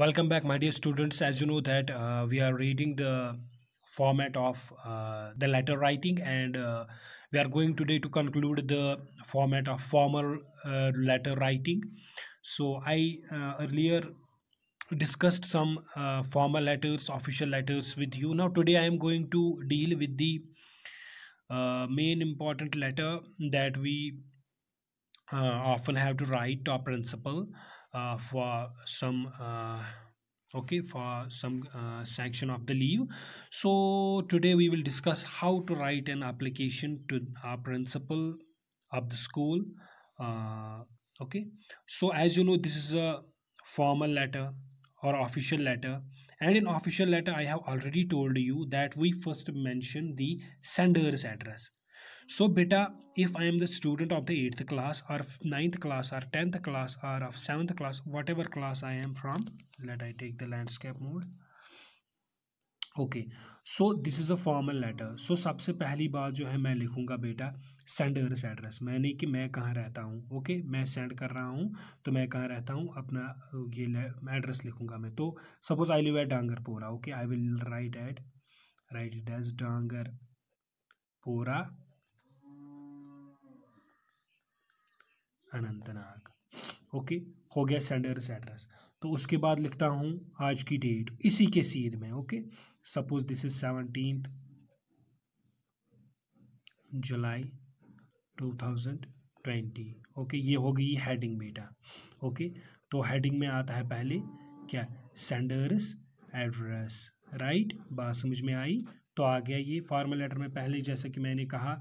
Welcome back, my dear students. As you know that uh, we are reading the format of uh, the letter writing and uh, we are going today to conclude the format of formal uh, letter writing. So I uh, earlier discussed some uh, formal letters, official letters with you. Now today I am going to deal with the main important letter that we often have to write, to a principal. Uh, for some uh, okay for some uh, sanction of the leave so today we will discuss how to write an application to our principal of the school uh, okay so as you know this is a formal letter or official letter and in official letter i have already told you that we first mention the sender's address so बेटा if I am the student of the eighth class or ninth class or tenth class or of seventh class whatever class I am from let I take the landscape mode okay so this is a formal letter so सबसे पहली बात जो है मैं लिखूंगा बेटा sender's address मैंने कि मैं कहाँ रहता हूँ ओके okay? मैं सेंड कर रहा हूँ तो मैं कहाँ रहता हूँ अपना ये एड्रेस लिखूंगा मैं तो suppose I live at Dangarpora okay I will write at write it as Dangarpora Anantnag okay हो गया सेंडर्स एड्रेस तो उसके बाद लिखता हूँ आज की डेट इसी के सीध में okay suppose this is seventeen July two thousand twenty okay ये हो गई हेडिंग बेटा ओके तो हेडिंग में आता है पहले क्या सेंडर्स एड्रेस राइट बात समझ में आई तो आ गया ये फॉर्मल लेटर में पहले जैसे कि मैंने कहा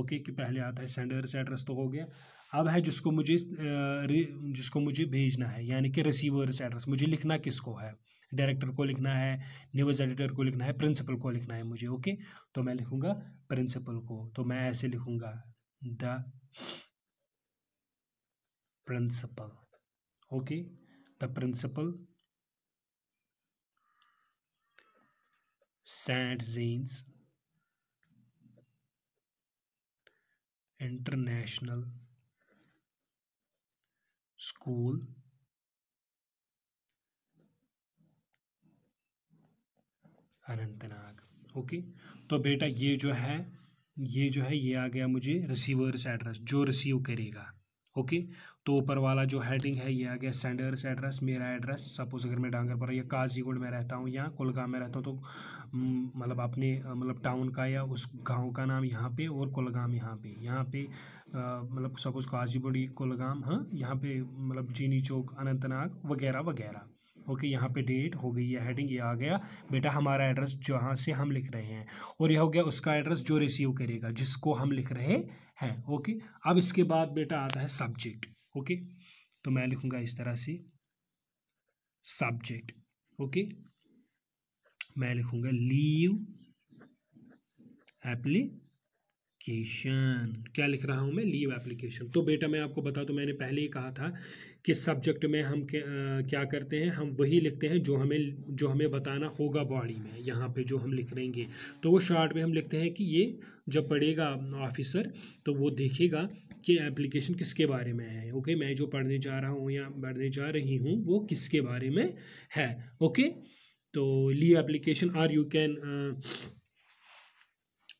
ओके कि पहले आता है सेंडर्स एड्रेस तो हो गया अब है जिसको मुझे जिसको मुझे भेजना है यानी कि रिसीवर्स एड्रेस मुझे लिखना किसको है डायरेक्टर को लिखना है न्यूज़ एडिटर को लिखना है प्रिंसिपल को लिखना है मुझे ओके तो मैं लिखूँगा प्रिंसिपल को तो मैं ऐसे लिखूँगा the principal okay the principal saint Jeans international school Anantnag okay तो बेटा ये जो है ये जो है ये आ गया मुझे रिसीवर्स एड्रेस जो रिसीव करेगा ओके तो ऊपर वाला जो हेडिंग है ये आ गया सेंडर्स एड्रेस मेरा एड्रेस सपोज अगर मैं पर या काजीगुड में रहता हूँ या कुलगाम में रहता हूँ तो हम्म, मतलब अपने मतलब टाउन का या उस गांव का नाम यहाँ पे और कुलगाम यहाँ पे यहाँ पे मतलब सपोज काजीगुड कुलगाम हाँ यहाँ पे मतलब जीनी चौक अनंतनाग वगैरह वगैरह ओके यहाँ पे डेट हो गई है हेडिंग ये आ गया बेटा हमारा एड्रेस जहाँ से हम लिख रहे हैं और यह हो गया उसका एड्रेस जो रिसीव करेगा जिसको हम लिख रहे हैं ओके अब इसके बाद बेटा आता है सब्जेक्ट ओके तो मैं लिखूँगा इस तरह से सब्जेक्ट ओके मैं लिखूँगा लीव एप्ली एप्लीकेशन क्या लिख रहा हूँ मैं लीव एप्लीकेशन तो बेटा मैं आपको बता तो मैंने पहले ही कहा था कि सब्जेक्ट में हम क्या करते हैं हम वही लिखते हैं जो हमें जो हमें बताना होगा बॉडी में यहाँ पे जो हम लिख रहेंगे तो वो शॉर्ट में हम लिखते हैं कि ये जब पढ़ेगा ऑफिसर तो वो देखेगा कि एप्लीकेशन किसके बारे में है ओके मैं जो पढ़ने जा रहा हूँ या पढ़ने जा रही हूँ वो किसके बारे में है ओके तो leave application or you can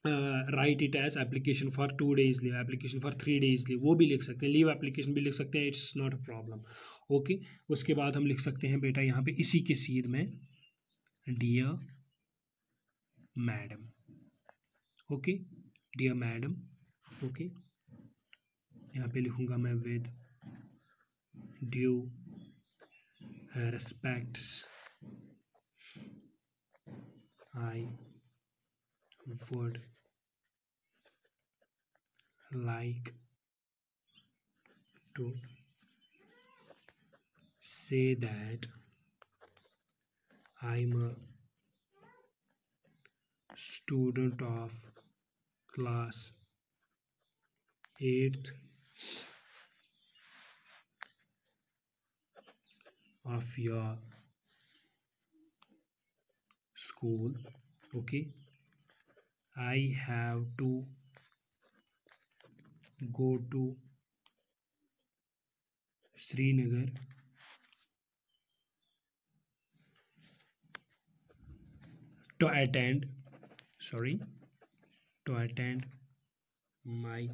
write it as application for two days leave application for three days leave वो भी लिख सकते हैं लीव एप्लीकेशन भी लिख सकते हैं it's not a problem okay उसके बाद हम लिख सकते हैं बेटा यहाँ पे इसी के सीध में dear madam okay dear madam okay यहाँ पे लिखूँगा मैं with due respect I would like to say that I'm a student of class 8th of your school okay I have to go to Srinagar to attend sorry to attend my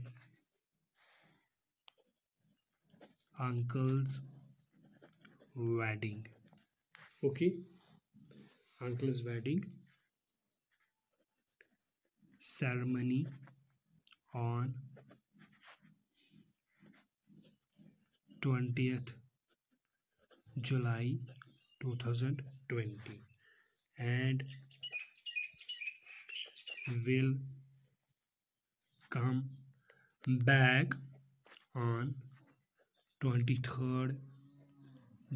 uncle's wedding okay uncle's wedding ceremony on twentieth July 2020 and will come back on 23rd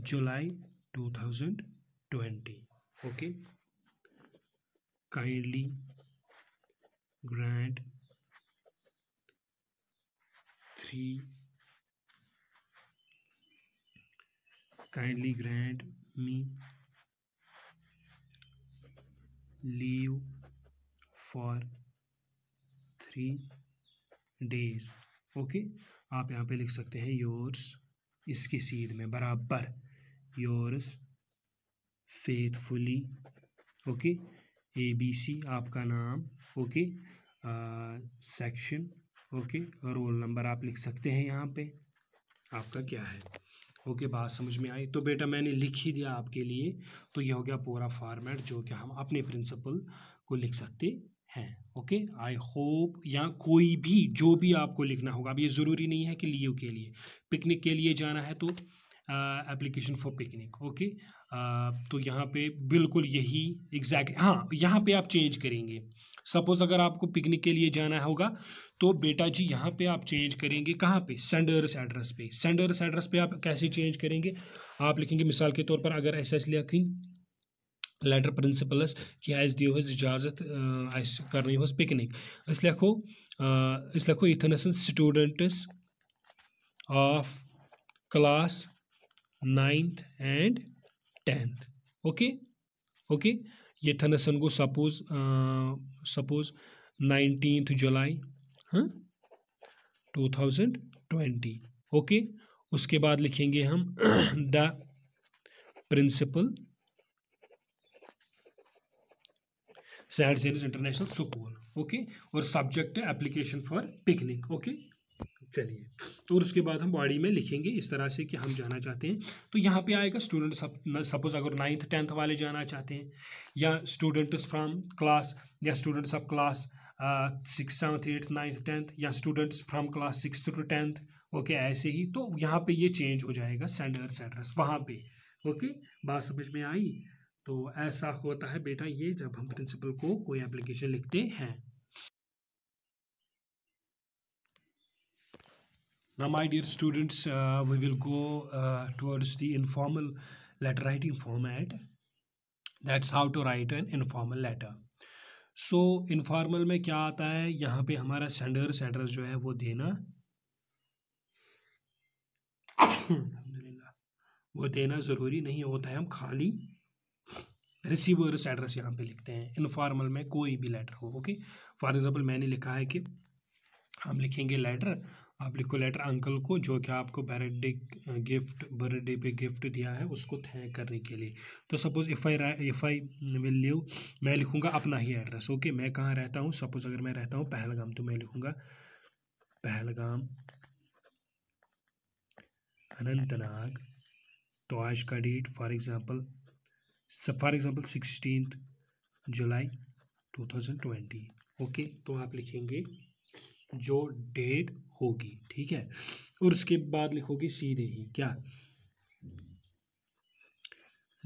July 2020 okay kindly grant three kindly grant me leave for three days okay आप यहाँ पे लिख सकते हैं yours इसकी सीध में बराबर yours faithfully okay A B C आपका नाम okay section okay roll number आप लिख सकते हैं यहाँ पे आपका क्या है ओके बात समझ में आई तो बेटा मैंने लिख ही दिया आपके लिए तो यह हो गया पूरा फॉर्मेट जो कि हम अपने प्रिंसिपल को लिख सकते हैं ओके आई होप या कोई भी जो भी आपको लिखना होगा अब ये ज़रूरी नहीं है कि लियो के लिए पिकनिक के लिए जाना है तो एप्लीकेशन फॉर पिकनिक ओके तो यहाँ पे बिल्कुल यही एग्जैक्ट exactly, हाँ यहाँ पे आप चेंज करेंगे सपोज़ अगर आपको पिकनिक के लिए जाना होगा तो बेटा जी यहाँ पे आप चेंज करेंगे कहाँ पे सेंडर्स एड्रेस पे सेंडर्स एड्रेस पे आप कैसे चेंज करेंगे आप लिखेंगे मिसाल के तौर पर अगर ऐसा इसलिए लिखें लेटर प्रिंसिपलस कि अस दियो इजाज़त अस कर पिकनिक अस लिखो अस लिखो इथनस students of class ninth and tenth okay okay ये then go suppose suppose nineteenth July हाँ टू थाउजेंड ट्वेंटी ओके उसके बाद लिखेंगे हम द प्रिंसिपल सैड सीरीज इंटरनेशनल स्कूल ओके और subject application for picnic okay चलिए तो और उसके बाद हम बॉडी में लिखेंगे इस तरह से कि हम जाना चाहते हैं तो यहाँ पे आएगा स्टूडेंट सपोज अगर नाइन्थ टेंथ वाले जाना चाहते हैं या स्टूडेंट्स फ्राम क्लास या students of class six seventh eighth ninth tenth या students from class six to tenth okay ऐसे ही तो यहाँ पे ये चेंज हो जाएगा सेंडर्स एड्रेस वहाँ पे ओके बात समझ में आई तो ऐसा होता है बेटा ये जब हम प्रिंसिपल को कोई एप्लीकेशन लिखते हैं Now, my dear students, uh, we will go uh, towards the informal letter writing format. That's how to write an informal letter. so, informal में क्या आता है यहाँ पे हमारा सेंडर्स एड्रेस जो है वो देना वो देना ज़रूरी नहीं होता है हम खाली रिसीवर्स एड्रेस यहाँ पे लिखते हैं इनफॉर्मल में कोई भी लेटर हो ओके फॉर एग्जांपल मैंने लिखा है कि हम लिखेंगे लेटर आप लिखो लेटर अंकल को जो कि आपको बर्थडे गिफ्ट बर्थडे पे गिफ्ट दिया है उसको थैंक करने के लिए तो suppose if I if I will live मैं लिखूँगा अपना ही एड्रेस ओके मैं कहाँ रहता हूँ सपोज़ अगर मैं रहता हूँ पहलगाम तो मैं लिखूँगा पहलगाम अनंतनाग तो आज का date for example for example sixteen July two thousand twenty okay तो आप लिखेंगे जो डेट होगी ठीक है और उसके बाद लिखोगे सीधे ही क्या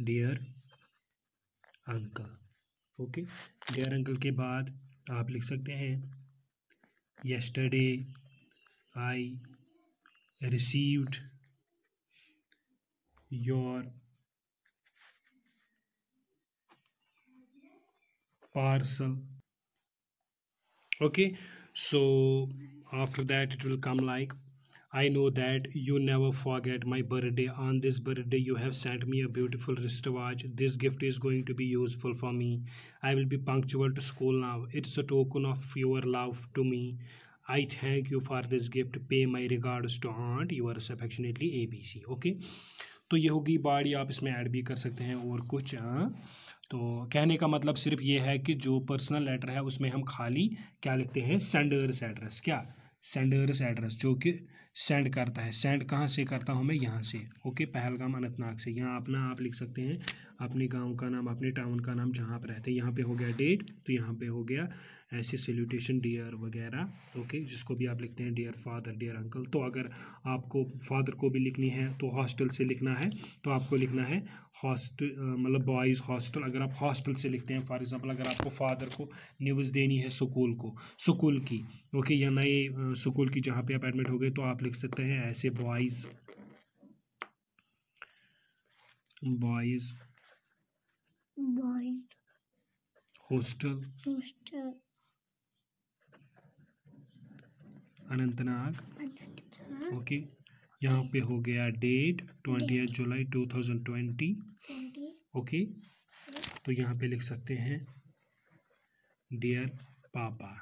dear uncle okay dear uncle के बाद आप लिख सकते हैं yesterday I received your parcel okay so after that it will come like I know that you never forget my birthday. On this birthday, you have sent me a beautiful wristwatch. This gift is going to be useful for me. I will be punctual to school now. It's a token of your love to me. I thank you for this gift. Pay my regards to aunt. Yours affectionately, ABC. okay? तो ये होगी बाड़ी आप इसमें add भी कर सकते हैं और कुछ हाँ तो कहने का मतलब सिर्फ ये है कि जो पर्सनल लेटर है उसमें हम खाली क्या लिखते हैं सेंडर्स एड्रेस क्या सेंडर्स एड्रेस जो कि सेंड करता है सेंड कहाँ से करता हूँ मैं यहाँ से ओके पहलगाम अनंतनाग से यहाँ अपना आप लिख सकते हैं अपने गांव का नाम अपने टाउन का नाम जहाँ पर रहते हैं यहाँ पे हो गया डेट तो यहाँ पे हो गया ऐसे सैल्यूटेशन डियर वगैरह ओके जिसको भी आप लिखते हैं डियर फादर डियर अंकल तो अगर आपको फादर को भी लिखनी है तो हॉस्टल से लिखना है तो आपको लिखना है हॉस्ट मतलब बॉयज़ हॉस्टल अगर आप हॉस्टल से लिखते हैं फॉर एग्ज़ाम्पल अगर आपको फादर को न्यूज़ देनी है स्कूल को स्कूल की ओके या नए स्कूल की जहाँ पे आप एडमिट हो गए तो आप लिख सकते हैं ऐसे boys boys boys hostel hostel Anantnag okay यहाँ पे हो गया date twenty eight July two thousand twenty okay तो यहाँ पे लिख सकते हैं डियर पापा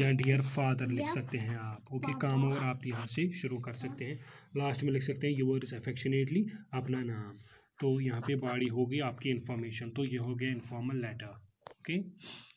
या डियर फादर लिख सकते हैं आप ओके काम और आप यहाँ से शुरू कर हाँ। सकते हैं लास्ट में लिख सकते हैं इज अफेक्शनेटली अपना नाम तो यहाँ पे बाड़ी होगी आपकी इन्फॉर्मेशन तो ये हो गया इन्फॉर्मल लेटर ओके